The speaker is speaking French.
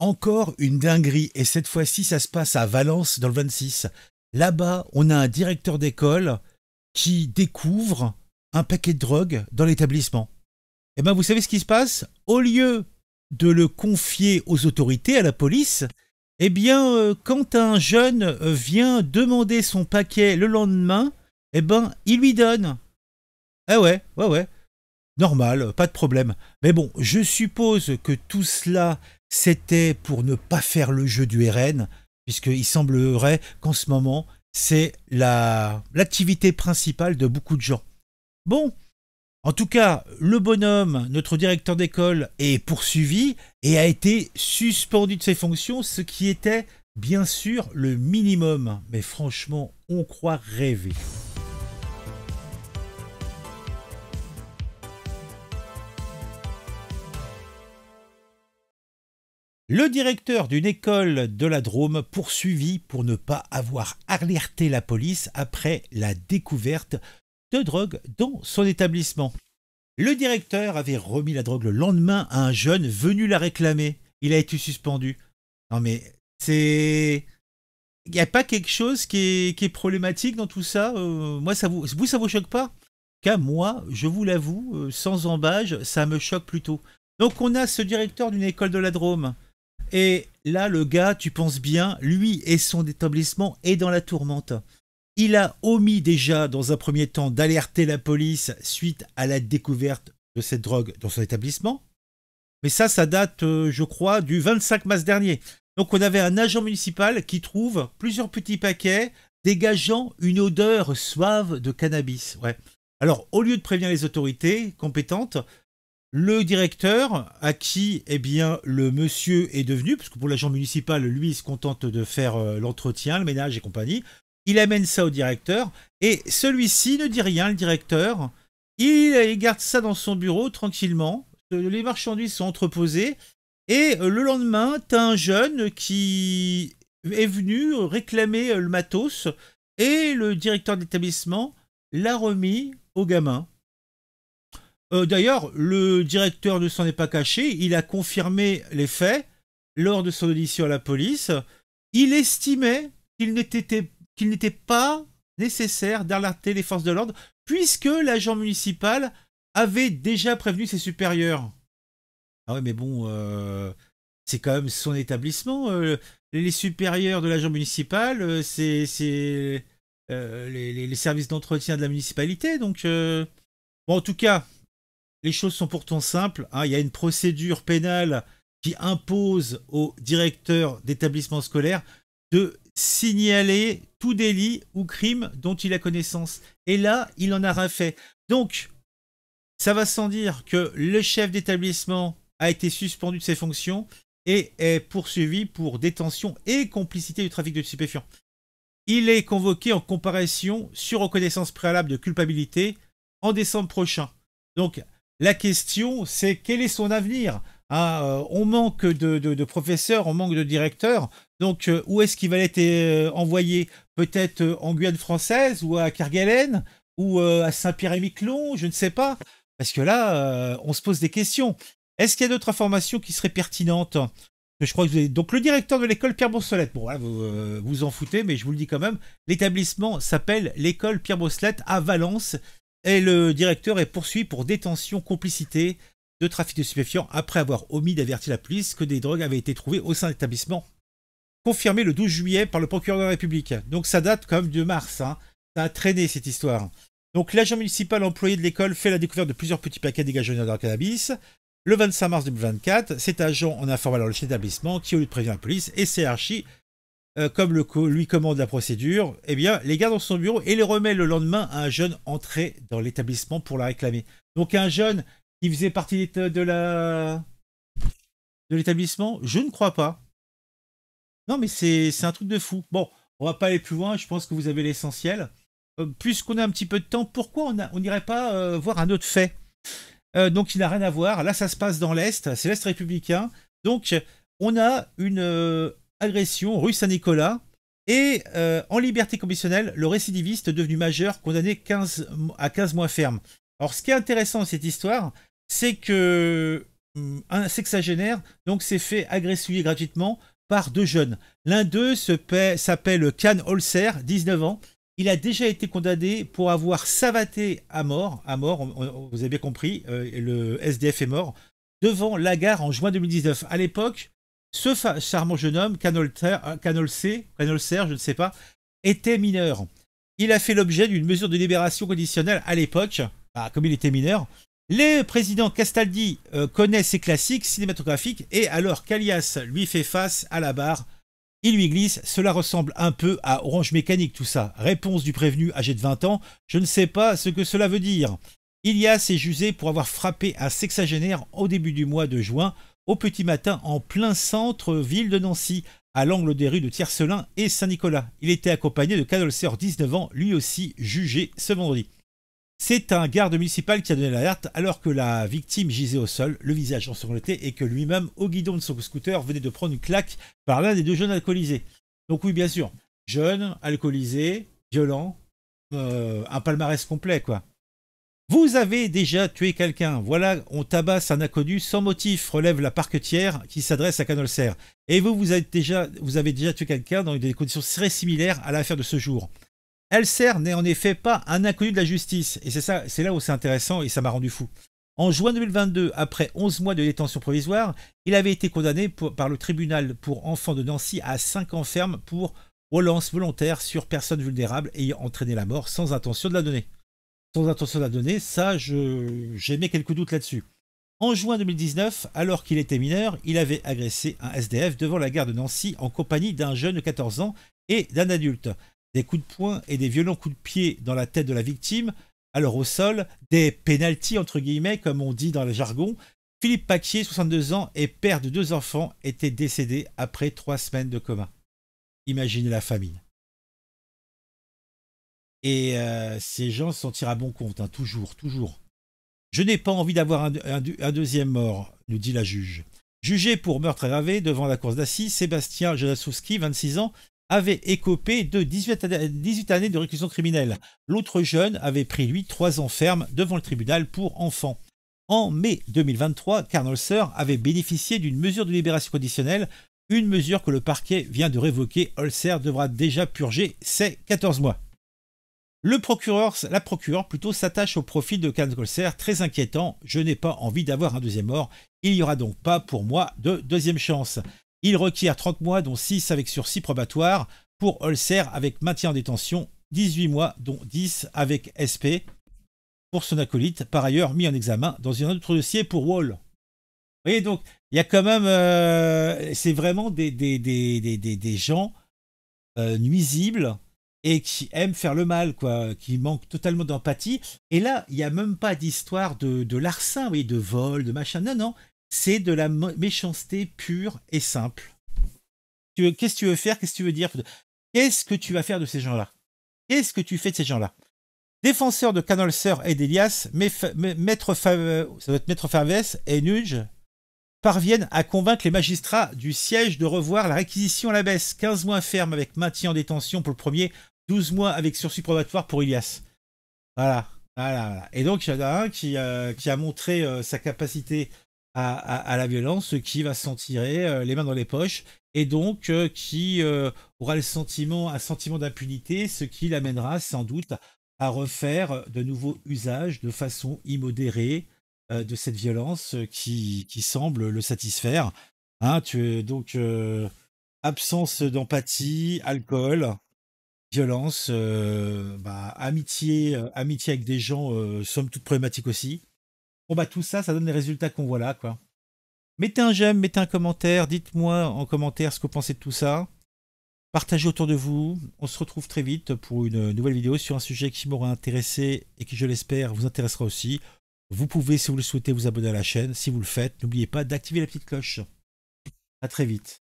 Encore une dinguerie, et cette fois-ci, ça se passe à Valence, dans le 26. Là-bas, on a un directeur d'école qui découvre un paquet de drogue dans l'établissement. Eh bien, vous savez ce qui se passe Au lieu de le confier aux autorités, à la police, eh bien, euh, quand un jeune vient demander son paquet le lendemain, eh ben, il lui donne. Eh ouais, ouais, ouais. Normal, pas de problème. Mais bon, je suppose que tout cela c'était pour ne pas faire le jeu du RN, puisqu'il semblerait qu'en ce moment, c'est l'activité principale de beaucoup de gens. Bon, en tout cas, le bonhomme, notre directeur d'école, est poursuivi et a été suspendu de ses fonctions, ce qui était bien sûr le minimum. Mais franchement, on croit rêver. Le directeur d'une école de la Drôme poursuivi pour ne pas avoir alerté la police après la découverte de drogue dans son établissement. Le directeur avait remis la drogue le lendemain à un jeune venu la réclamer. Il a été suspendu. Non mais c'est... Il n'y a pas quelque chose qui est, problématique dans tout ça euh, Moi, ça vous, vous, ça vous choque pas Qu'à moi, je vous l'avoue, euh, sans embâge, ça me choque plutôt. Donc on a ce directeur d'une école de la Drôme et là, le gars, tu penses bien, lui et son établissement est dans la tourmente. Il a omis déjà, dans un premier temps, d'alerter la police suite à la découverte de cette drogue dans son établissement. Mais ça, ça date, euh, je crois, du 25 mars dernier. Donc on avait un agent municipal qui trouve plusieurs petits paquets dégageant une odeur suave de cannabis. Alors, au lieu de prévenir les autorités compétentes, le directeur à qui eh bien, le monsieur est devenu, parce que pour l'agent municipal, lui, il se contente de faire euh, l'entretien, le ménage et compagnie, il amène ça au directeur, et celui-ci ne dit rien, le directeur, il, garde ça dans son bureau tranquillement, euh, les marchandises sont entreposées, et euh, le lendemain, un jeune qui est venu réclamer le matos, et le directeur d'établissement l'a remis au gamin. Euh, d'ailleurs, le directeur ne s'en est pas caché, il a confirmé les faits lors de son audition à la police. Il estimait qu'il n'était pas nécessaire d'alerter les forces de l'ordre, puisque l'agent municipal avait déjà prévenu ses supérieurs. Ah ouais, mais bon, euh, c'est quand même son établissement. Euh, les supérieurs de l'agent municipal, c'est les, les, services d'entretien de la municipalité. Donc, bon, en tout cas, les choses sont pourtant simples. Hein. Il y a une procédure pénale qui impose au directeur d'établissement scolaire de signaler tout délit ou crime dont il a connaissance. Et là, il en a rien fait. Donc, ça va sans dire que le chef d'établissement a été suspendu de ses fonctions et est poursuivi pour détention et complicité du trafic de stupéfiants. Il est convoqué en comparaison sur reconnaissance préalable de culpabilité en décembre prochain. Donc, la question, c'est quel est son avenir hein, euh, On manque de, professeurs, on manque de directeurs. Donc, euh, où est-ce qu'il va être euh, envoyé Peut-être en Guyane française ou à Kerguelen ou à Saint-Pierre-et-Miquelon, je ne sais pas. Parce que là, on se pose des questions. Est-ce qu'il y a d'autres informations qui seraient pertinentes je crois que vous avez... Donc le directeur de l'école Pierre bosselette bon vous vous en foutez, mais je vous le dis quand même, l'établissement s'appelle l'école Pierre bosselette à Valence et le directeur est poursuivi pour détention, complicité de trafic de stupéfiants après avoir omis d'avertir la police que des drogues avaient été trouvées au sein de l'établissement. Confirmé le 12 juillet par le procureur de la République. Donc ça date comme de mars. Hein. Ça a traîné cette histoire. Donc l'agent municipal employé de l'école fait la découverte de plusieurs petits paquets dégagés dans le cannabis. Le 25 mars 2024, cet agent en informe alors le chef d'établissement qui, au lieu de prévenir la police, et ses euh, comme le lui commande la procédure, eh bien, les garde dans son bureau et les remet le lendemain à un jeune entré dans l'établissement pour la réclamer. Donc un jeune qui faisait partie de de l'établissement, je ne crois pas. Non, mais c'est un truc de fou. Bon, on va pas aller plus loin. Je pense que vous avez l'essentiel. Euh, puisqu'on a un petit peu de temps, pourquoi on n'irait pas euh, voir un autre fait Donc, il n'a rien à voir. Là, ça se passe dans l'Est. C'est l'Est républicain. Donc, on a une agression rue Saint-Nicolas et euh, en liberté conditionnelle, le récidiviste devenu majeur condamné à 15 mois ferme. Alors ce qui est intéressant dans cette histoire, c'est que mm, un sexagénaire donc s'est fait agresser gratuitement par deux jeunes. L'un d'eux s'appelle Can Holzer, 19 ans. Il a déjà été condamné pour avoir savaté à mort, à mort, vous avez bien compris, euh, le SDF est mort, devant la gare en juin 2019. À l'époque, ce charmant jeune homme, Canolcer, euh, je ne sais pas, était mineur. Il a fait l'objet d'une mesure de libération conditionnelle à l'époque, ah, comme il était mineur. Les présidents Castaldi euh, connaît ses classiques cinématographiques et alors qu'Alias lui fait face à la barre, il lui glisse, cela ressemble un peu à Orange Mécanique tout ça. Réponse du prévenu âgé de 20 ans, je ne sais pas ce que cela veut dire. Ilias est jugé pour avoir frappé un sexagénaire au début du mois de juin au petit matin en plein centre-ville de Nancy, à l'angle des rues de Tiercelin et Saint-Nicolas. Il était accompagné de Cadolceur 19 ans, lui aussi jugé ce vendredi. C'est un garde municipal qui a donné l'alerte alors que la victime gisait au sol, le visage ensanglanté et que lui-même, au guidon de son scooter, venait de prendre une claque par l'un des deux jeunes alcoolisés. Donc oui, bien sûr, jeune, alcoolisé, violent, euh, un palmarès complet, quoi. Vous avez déjà tué quelqu'un. Voilà, on tabasse un inconnu sans motif, relève la parquetière qui s'adresse à Canolser. Et vous, vous, déjà, vous avez déjà tué quelqu'un dans des conditions très similaires à l'affaire de ce jour. Elser n'est en effet pas un inconnu de la justice. Et c'est ça, c'est là où c'est intéressant et ça m'a rendu fou. En juin 2022, après 11 mois de détention provisoire, il avait été condamné par le tribunal pour enfants de Nancy à 5 ans ferme pour relance volontaire sur personne vulnérable ayant entraîné la mort sans intention de la donner sans intention à donner, ça, j'ai mis quelques doutes là-dessus. En juin 2019, alors qu'il était mineur, il avait agressé un SDF devant la gare de Nancy en compagnie d'un jeune de 14 ans et d'un adulte. Des coups de poing et des violents coups de pied dans la tête de la victime, alors au sol, des pénalties entre guillemets comme on dit dans le jargon. Philippe Paquier, 62 ans et père de deux enfants, était décédé après trois semaines de coma. Imaginez la famille. Et euh, ces gens s'en tirent à bon compte, hein, toujours, toujours. Je n'ai pas envie d'avoir un, deuxième mort, nous dit la juge. Jugé pour meurtre aggravé devant la cour d'assises, Sébastien Jonasowski, 26 ans, avait écopé de 18, années, de réclusion criminelle. L'autre jeune avait pris, lui, trois ans ferme devant le tribunal pour enfants. En mai 2023, Olser avait bénéficié d'une mesure de libération conditionnelle, une mesure que le parquet vient de révoquer. Holzer devra déjà purger ses 14 mois. Le procureur, la procureure plutôt, s'attache au profil de Can Colser, très inquiétant. Je n'ai pas envie d'avoir un deuxième mort. Il n'y aura donc pas pour moi de deuxième chance. Il requiert 30 mois, dont 6 avec sursis probatoire. Pour Holser avec maintien en détention, 18 mois, dont 10 avec SP. Pour son acolyte, par ailleurs mis en examen dans un autre dossier pour Wall. Vous voyez donc, il y a quand même. Euh, c'est vraiment des, des, gens euh, nuisibles et qui aime faire le mal, quoi, qui manque totalement d'empathie. Et là, il n'y a même pas d'histoire de, larcin, oui, de vol, de machin. Non, non, c'est de la méchanceté pure et simple. Qu'est-ce que tu veux faire Qu'est-ce que tu veux dire Qu'est-ce que tu vas faire de ces gens-là Qu'est-ce que tu fais de ces gens-là Défenseur de Sir et d'Elias, maître, ça maître Favès et Nuge, parviennent à convaincre les magistrats du siège de revoir la réquisition à la baisse. 15 mois ferme avec maintien en détention pour le premier, 12 mois avec sursis probatoire pour Ilias. Voilà. voilà, Et donc, il y en a un qui, euh, a montré euh, sa capacité à, la violence, qui va s'en tirer euh, les mains dans les poches, et donc qui aura le sentiment, un sentiment d'impunité, ce qui l'amènera sans doute à refaire de nouveaux usages de façon immodérée, euh, de cette violence euh, qui, qui semble le satisfaire. Hein, tu es donc euh, absence d'empathie, alcool, violence, bah, amitié, amitié avec des gens, somme toute problématique aussi. Bon bah tout ça, ça donne les résultats qu'on voit là quoi. Mettez un j'aime, mettez un commentaire, dites-moi en commentaire ce que vous pensez de tout ça. Partagez autour de vous. On se retrouve très vite pour une nouvelle vidéo sur un sujet qui m'aura intéressé et qui, je l'espère, vous intéressera aussi. Vous pouvez, si vous le souhaitez, vous abonner à la chaîne. Si vous le faites, n'oubliez pas d'activer la petite cloche. À très vite.